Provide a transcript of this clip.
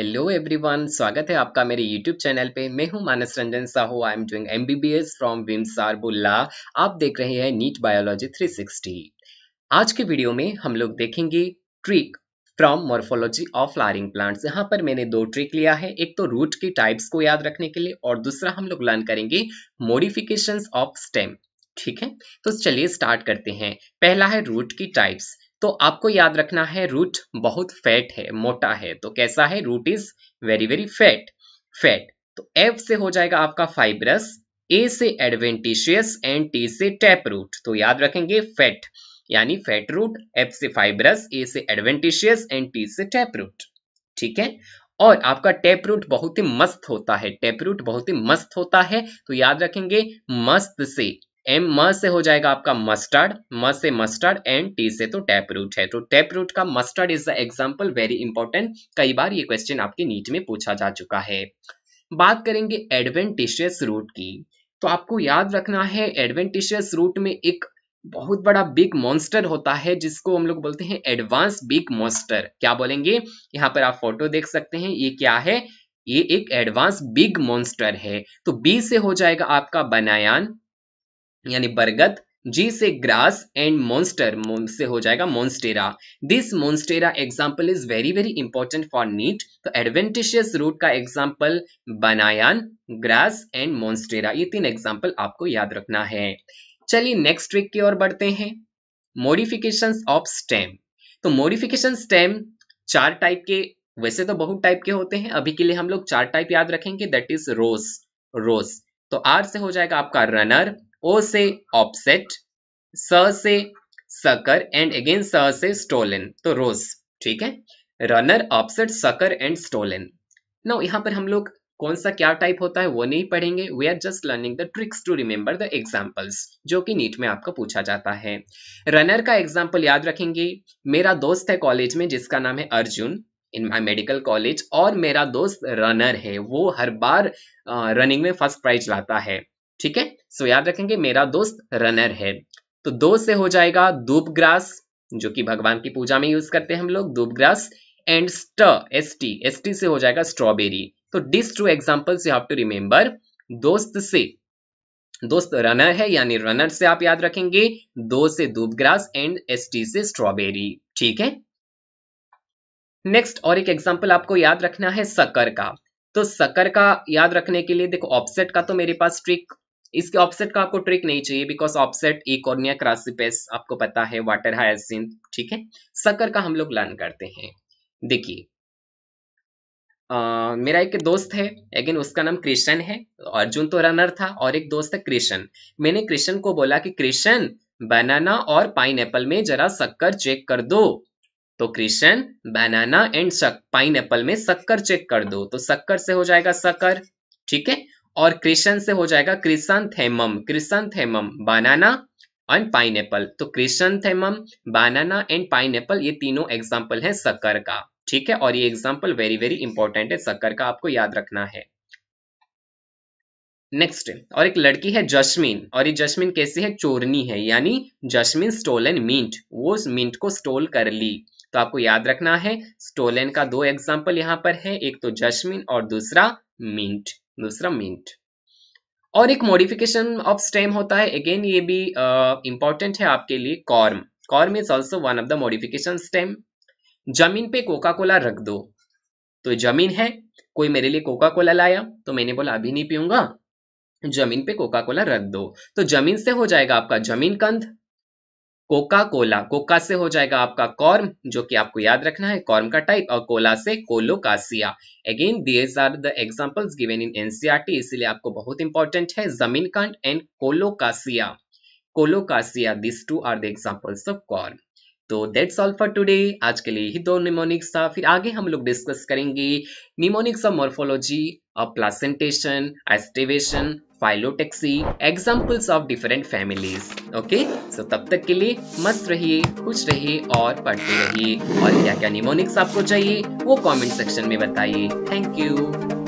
hello everyone स्वागत है आपका मेरे यूट्यूब चैनल पे मैं हूं Manas Ranjan Sahu I am doing MBBS from VIMS Burla आप देख रहे हैं नीट बायोलॉजी 360 आज के वीडियो में हम लोग देखेंगे trick from morphology of flowering plants यहाँ पर मैंने दो ट्रिक लिया है एक तो रूट के टाइप्स को याद रखने के लिए और दूसरा हम लोग लर्न करेंगे मोडिफिकेशन ऑफ स्टेम ठीक है तो चलिए स्टार्ट करते हैं पहला है रूट की टाइप्स तो आपको याद रखना है रूट बहुत फैट है मोटा है तो कैसा है root is very very fat fat तो एफ से हो जाएगा आपका फाइब्रस ए से एडवेंटिशियस एंड टी से टैप रूट तो याद रखेंगे फैट यानी फैट रूट एफ से फाइब्रस ए से एडवेंटिशियस एंड टी से टैप रूट ठीक है और आपका टैप रूट बहुत ही मस्त होता है टैप रूट बहुत ही मस्त होता है तो याद रखेंगे मस्त से एम म से हो जाएगा आपका मस्टर्ड म से मस्टर्ड एंड टी से तो टैप रूट है तो टैप रूट का mustard is the example very important कई बार ये क्वेश्चन आपके नीट में पूछा जा चुका है बात करेंगे एडवेंटिशियस रूट की तो आपको याद रखना है एडवेंटिशियस रूट में एक बहुत बड़ा बिग मॉन्स्टर होता है जिसको हम लोग बोलते हैं एडवांस बिग मॉन्स्टर क्या बोलेंगे यहाँ पर आप फोटो देख सकते हैं ये क्या है ये एक एडवांस बिग मॉन्स्टर है तो बी से हो जाएगा आपका बनायान यानी बरगद जी से ग्रास एंड मोन्स्टर से हो जाएगा monstera this monstera example is very very important for NEET तो एडवेंटिशियस रूट का example banyan grass and monstera ये तीन एग्जाम्पल आपको याद रखना है चलिए नेक्स्ट ट्रिक की ओर बढ़ते हैं मोडिफिकेशन ऑफ स्टेम तो मोडिफिकेशन स्टेम चार टाइप के वैसे तो बहुत टाइप के होते हैं अभी के लिए हम लोग चार टाइप याद रखेंगे दैट इज रोस रोस तो आर से हो जाएगा आपका रनर ओ से ऑपसेट स से सकर एंड अगेन स से स्टोलन तो रोज ठीक है runner offset sucker and stolon no यहाँ पर हम लोग कौन सा क्या टाइप होता है वो नहीं पढ़ेंगे we are just learning the tricks to remember the examples जो कि नीट में आपको पूछा जाता है रनर का एग्जाम्पल याद रखेंगे मेरा दोस्त है कॉलेज में जिसका नाम है Arjun in my medical college और मेरा दोस्त रनर है वो हर बार रनिंग में फर्स्ट प्राइज लाता है ठीक है सो याद रखेंगे मेरा दोस्त रनर है तो दो से हो जाएगा दूप ग्रास जो कि भगवान की पूजा में यूज करते हैं हम लोग दूप ग्रास एंड स्ट एस टी एस टी से हो जाएगा स्ट्रॉबेरी तो this two examples you have to remember दोस्त से दोस्त रनर है यानी रनर से आप याद रखेंगे दो से doob grass and S T से स्ट्रॉबेरी ठीक है नेक्स्ट और एक एग्जाम्पल आपको याद रखना है सकर का तो सकर का याद रखने के लिए देखो ऑप्सेट का तो मेरे पास ट्रिक इसके ऑप्सेट का आपको ट्रिक नहीं चाहिए बिकॉज ऑप्सेट इकोर्निया क्रासिपेस आपको पता है वाटर हाइसिन ठीक है सकर का हम लोग लर्न करते हैं देखिए Uh, मेरा एक दोस्त है अगेन उसका नाम कृष्ण है अर्जुन तो रनर था और एक दोस्त है कृष्ण मैंने कृष्ण को बोला कि कृष्ण बनाना और पाइन में जरा शक्कर चेक कर दो तो कृष्ण बनाना एंड पाइन में शक्कर चेक कर दो तो शक्कर से हो जाएगा शक्कर ठीक है और क्रिशन से हो जाएगा chrysanthemum banana and pineapple तो chrysanthemum banana and pineapple ये तीनों एग्जाम्पल है सकर का ठीक है और ये एग्जाम्पल वेरी वेरी इंपॉर्टेंट है सकर का आपको याद रखना है नेक्स्ट और एक लड़की है जस्मिन और ये जस्मिन कैसी है चोरनी है यानी जस्मिन स्टोलन मिंट वो मिंट को स्टोल कर ली तो आपको याद रखना है स्टोलन का दो एग्जाम्पल यहां पर है एक तो जस्मिन और दूसरा मिंट दूसरा मिंट और एक मॉडिफिकेशन ऑफ स्टेम होता है अगेन ये भी इंपॉर्टेंट uh, है आपके लिए corm corm is also one of the modification stem जमीन पे कोका कोला रख दो तो जमीन है कोई मेरे लिए कोका कोला लाया तो मैंने बोला अभी नहीं पीऊंगा जमीन पे कोका कोला रख दो तो जमीन से हो जाएगा आपका जमीन कंध कोका कोला कोका से हो जाएगा आपका कॉर्म जो कि आपको याद रखना है कॉर्म का टाइप और कोला से colocasia again these are the examples given in NCERT इसलिए आपको बहुत इंपॉर्टेंट है जमीन कांड and colocasia colocasia this two are the examples of corm तो दैट्स ऑल फॉर टुडे आज के लिए ही दो निमोनिक्स था फिर आगे हम लोग डिस्कस करेंगे mnemonics of morphology of placentation aestivation phyllotaxy examples of different families okay so तब तक के लिए मस्त रहिए खुश रहिए और पढ़ते रहिए और क्या क्या निमोनिक्स आपको चाहिए वो कमेंट सेक्शन में बताइए थैंक यू